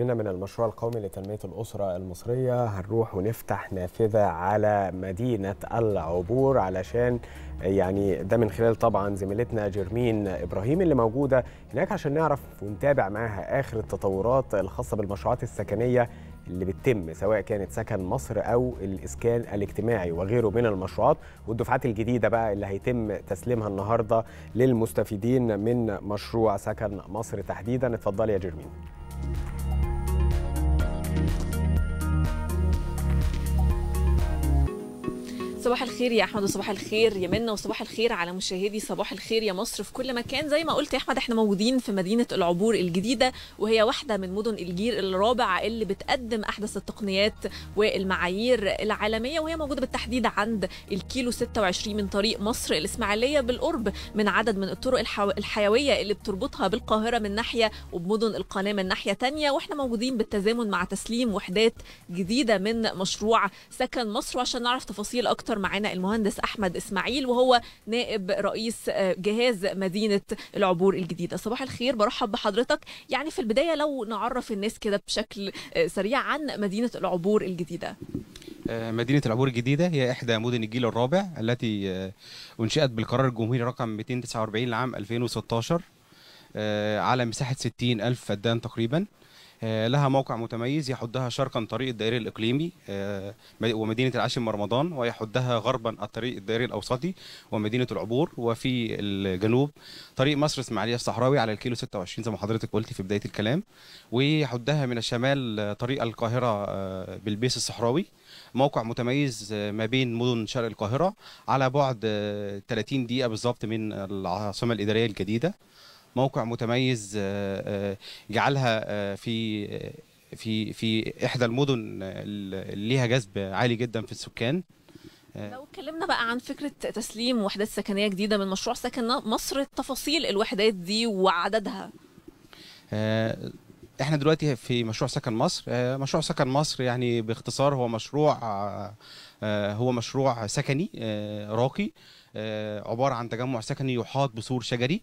بينا من المشروع القومي لتنمية الأسرة المصرية هنروح ونفتح نافذة على مدينة العبور علشان يعني ده من خلال طبعا زميلتنا جرمين إبراهيم اللي موجودة هناك عشان نعرف ونتابع معاها آخر التطورات الخاصة بالمشروعات السكنية اللي بتتم سواء كانت سكن مصر او الاسكان الاجتماعي وغيره من المشروعات والدفعات الجديده بقى اللي هيتم تسليمها النهارده للمستفيدين من مشروع سكن مصر تحديدا اتفضلي يا جرمين صباح الخير يا احمد وصباح الخير يا منى وصباح الخير على مشاهدي صباح الخير يا مصر في كل مكان زي ما قلت يا احمد احنا موجودين في مدينه العبور الجديده وهي واحده من مدن الجير الرابع اللي بتقدم احدث التقنيات والمعايير العالميه وهي موجوده بالتحديد عند الكيلو 26 من طريق مصر الاسماعيليه بالقرب من عدد من الطرق الحيويه اللي بتربطها بالقاهره من ناحيه وبمدن القناه من ناحيه ثانيه واحنا موجودين بالتزامن مع تسليم وحدات جديده من مشروع سكن مصر وعشان نعرف تفاصيل اكتر دكتور معانا المهندس احمد اسماعيل وهو نائب رئيس آه، جهاز مدينه العبور الجديده صباح الخير برحب بحضرتك يعني في البدايه لو نعرف الناس كده بشكل آه، سريع عن مدينه العبور الجديده آه، مدينة العبور الجديدة هي إحدى مدن الجيل الرابع التي أنشئت بالقرار الجمهوري رقم 249 لعام 2016 على مساحة 60 ألف فدان تقريبا آه، لها موقع متميز يحدها شرقا طريق الدائري الاقليمي آه، ومدينه العاشر رمضان ويحدها غربا الطريق الدائري الاوسطي ومدينه العبور وفي الجنوب طريق مصر اسماعيليه الصحراوي على الكيلو 26 زي ما حضرتك قلتي في بدايه الكلام ويحدها من الشمال آه، طريق القاهره بالبيس الصحراوي موقع متميز ما بين مدن شرق القاهره على بعد 30 دقيقه بالظبط من العاصمه الاداريه الجديده موقع متميز آه، آه، جعلها آه، في في في احدى المدن اللي ليها جذب عالي جدا في السكان لو اتكلمنا بقى عن فكره تسليم وحدات سكنيه جديده من مشروع سكن مصر تفاصيل الوحدات دي وعددها احنا دلوقتي في مشروع سكن مصر آه، مشروع سكن مصر يعني باختصار هو مشروع آه، آه، هو مشروع سكني راقي عبارة عن تجمع سكني يحاط بسور شجري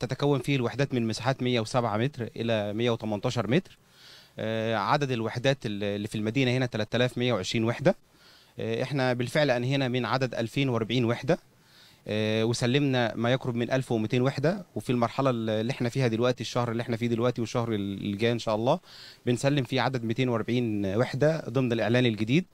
تتكون فيه الوحدات من مساحات 107 متر إلى 118 متر عدد الوحدات اللي في المدينة هنا 3120 وحدة احنا بالفعل أنهينا من عدد 2040 وحدة آه، وسلمنا ما يقرب من 1200 وحده وفي المرحله اللي احنا فيها دلوقتي الشهر اللي احنا فيه دلوقتي والشهر اللي جاي ان شاء الله بنسلم فيه عدد 240 وحده ضمن الاعلان الجديد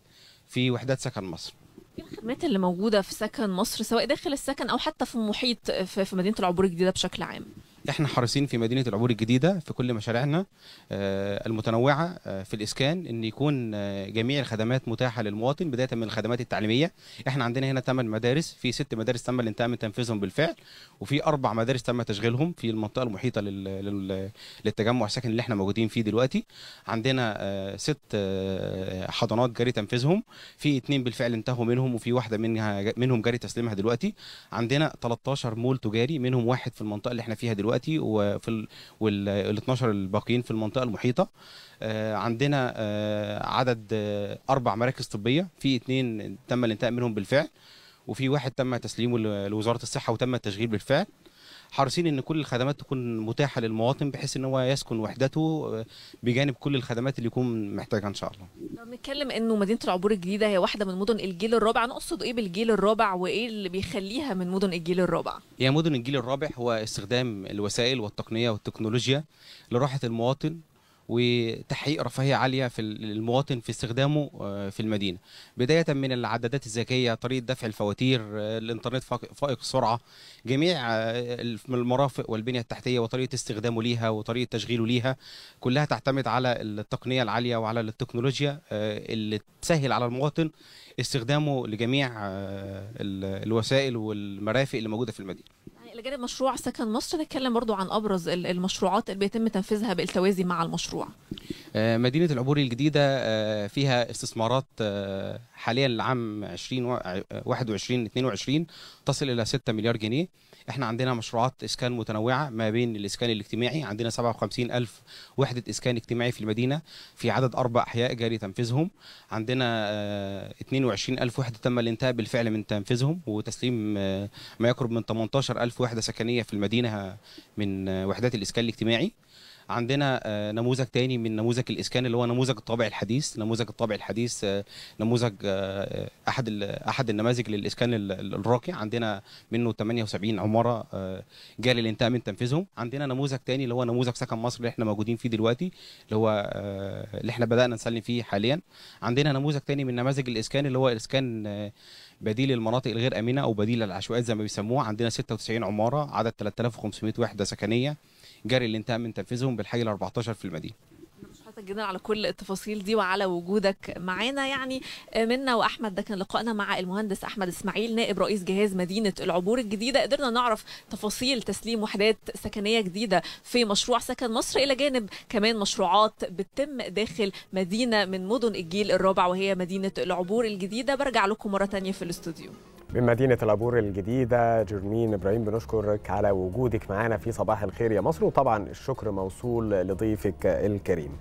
في وحدات سكن مصر ايه الخدمات اللي موجوده في سكن مصر سواء داخل السكن او حتى في المحيط في مدينه العبور الجديده بشكل عام احنا حريصين في مدينه العبور الجديده في كل مشاريعنا آه، المتنوعه آه، في الاسكان ان يكون آه، جميع الخدمات متاحه للمواطن بدايه من الخدمات التعليميه احنا عندنا هنا ثمان مدارس في ست مدارس تم الانتهاء من تنفيذهم بالفعل وفي اربع مدارس تم تشغيلهم في المنطقه المحيطه للتجمع السكني اللي احنا موجودين فيه دلوقتي عندنا ست حضانات جاري تنفيذهم في اثنين بالفعل انتهوا منهم وفي واحده منها منهم جاري تسليمها دلوقتي عندنا 13 مول تجاري منهم واحد في المنطقه اللي احنا فيها دلوقتي دلوقتي وفي وال 12 الباقيين في المنطقه المحيطه آه، عندنا آه، عدد آه، اربع مراكز طبيه في اثنين تم الانتهاء منهم بالفعل وفي واحد تم تسليمه لوزاره الصحه وتم التشغيل بالفعل حريصين ان كل الخدمات تكون متاحه للمواطن بحيث ان هو يسكن وحدته آه، بجانب كل الخدمات اللي يكون محتاجها ان شاء الله. لو بنتكلم انه مدينه العبور الجديده هي واحده من مدن الجيل الرابع نقصد ايه بالجيل الرابع وايه اللي بيخليها من مدن الجيل الرابع؟ هي مدن الجيل الرابع هو استخدام الوسائل والتقنيه والتكنولوجيا لراحه المواطن وتحقيق رفاهيه عاليه في المواطن في استخدامه آه، في المدينه بدايه من العدادات الذكيه طريقه دفع الفواتير آه، الانترنت فائق السرعه جميع آه، المرافق والبنيه التحتيه وطريقه استخدامه ليها وطريقه تشغيله ليها كلها تعتمد على التقنيه العاليه وعلى التكنولوجيا اللي تسهل على المواطن استخدامه لجميع الوسائل والمرافق اللي موجوده في المدينه إلى جانب مشروع سكن مصر نتكلم برضو عن أبرز المشروعات اللي بيتم تنفيذها بالتوازي مع المشروع آه، مدينة العبور الجديدة آه، فيها استثمارات آه، حاليا لعام 2021 22 تصل إلى 6 مليار جنيه احنا عندنا مشروعات اسكان متنوعه ما بين الاسكان الاجتماعي عندنا 57 الف وحده اسكان اجتماعي في المدينه في عدد اربع احياء جاري تنفيذهم عندنا 22 الف وحده تم الانتهاء بالفعل من تنفيذهم وتسليم ما يقرب من 18 الف وحده سكنيه في المدينه من وحدات الاسكان الاجتماعي عندنا آه، نموذج تاني من نموذج الاسكان اللي هو نموذج الطابع الحديث نموذج الطابع الحديث آه، نموذج آه، احد احد النماذج للاسكان الراقي عندنا منه 78 عماره جاء الانتهاء من تنفيذهم عندنا نموذج تاني اللي هو نموذج سكن مصر اللي احنا موجودين فيه دلوقتي اللي هو اللي احنا بدانا نسلم فيه حاليا عندنا نموذج تاني من نماذج الاسكان اللي هو اسكان بديل المناطق الغير امنه او بديل العشوائيات زي ما بيسموها عندنا 96 عماره عدد 3500 وحده سكنيه جري الانتهاء من تنفيذهم بالحي ال 14 في المدينه جدا على كل التفاصيل دي وعلى وجودك معانا يعني آه، منا واحمد ده كان لقائنا مع المهندس احمد اسماعيل نائب رئيس جهاز مدينه العبور الجديده قدرنا نعرف تفاصيل تسليم وحدات سكنيه جديده في مشروع سكن مصر الى جانب كمان مشروعات بتتم داخل مدينه من مدن الجيل الرابع وهي مدينه العبور الجديده برجع لكم مره ثانيه في الاستوديو من مدينة العبور الجديدة جرمين إبراهيم بنشكرك على وجودك معنا في صباح الخير يا مصر وطبعا الشكر موصول لضيفك الكريم